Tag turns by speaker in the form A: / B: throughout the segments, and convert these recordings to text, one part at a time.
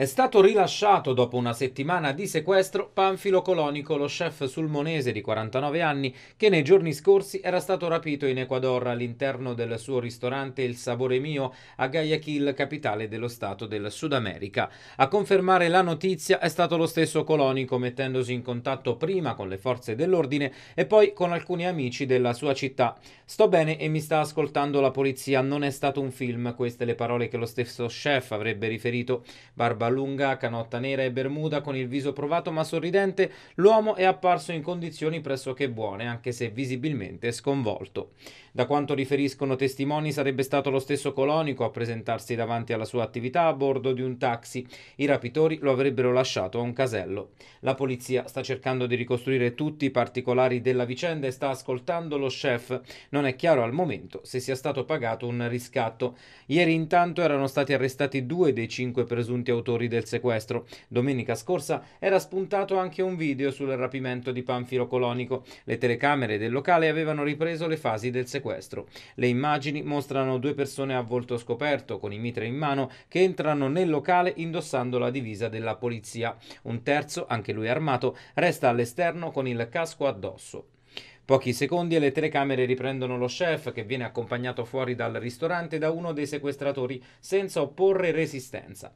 A: È stato rilasciato dopo una settimana di sequestro Panfilo Colonico, lo chef sulmonese di 49 anni, che nei giorni scorsi era stato rapito in Ecuador all'interno del suo ristorante Il Sabore Mio a Guayaquil, capitale dello Stato del Sud America. A confermare la notizia è stato lo stesso Colonico, mettendosi in contatto prima con le forze dell'ordine e poi con alcuni amici della sua città. Sto bene e mi sta ascoltando la polizia, non è stato un film, queste le parole che lo stesso chef avrebbe riferito. Barbara lunga, canotta nera e bermuda con il viso provato ma sorridente, l'uomo è apparso in condizioni pressoché buone, anche se visibilmente sconvolto. Da quanto riferiscono testimoni, sarebbe stato lo stesso Colonico a presentarsi davanti alla sua attività a bordo di un taxi. I rapitori lo avrebbero lasciato a un casello. La polizia sta cercando di ricostruire tutti i particolari della vicenda e sta ascoltando lo chef. Non è chiaro al momento se sia stato pagato un riscatto. Ieri intanto erano stati arrestati due dei cinque presunti autori autori del sequestro. Domenica scorsa era spuntato anche un video sul rapimento di Panfilo Colonico. Le telecamere del locale avevano ripreso le fasi del sequestro. Le immagini mostrano due persone a volto scoperto, con i mitre in mano, che entrano nel locale indossando la divisa della polizia. Un terzo, anche lui armato, resta all'esterno con il casco addosso. Pochi secondi e le telecamere riprendono lo chef che viene accompagnato fuori dal ristorante da uno dei sequestratori senza opporre resistenza.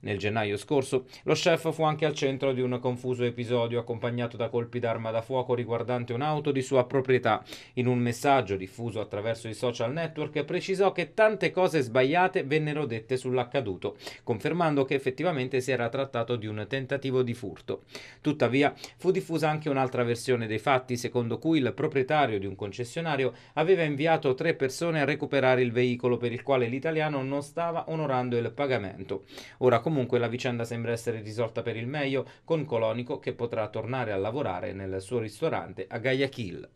A: Nel gennaio scorso lo chef fu anche al centro di un confuso episodio accompagnato da colpi d'arma da fuoco riguardante un'auto di sua proprietà. In un messaggio diffuso attraverso i social network precisò che tante cose sbagliate vennero dette sull'accaduto, confermando che effettivamente si era trattato di un tentativo di furto. Tuttavia fu diffusa anche un'altra versione dei fatti secondo cui il proprietario di un concessionario aveva inviato tre persone a recuperare il veicolo per il quale l'italiano non stava onorando il pagamento. Ora comunque la vicenda sembra essere risolta per il meglio con Colonico che potrà tornare a lavorare nel suo ristorante a Guayaquil.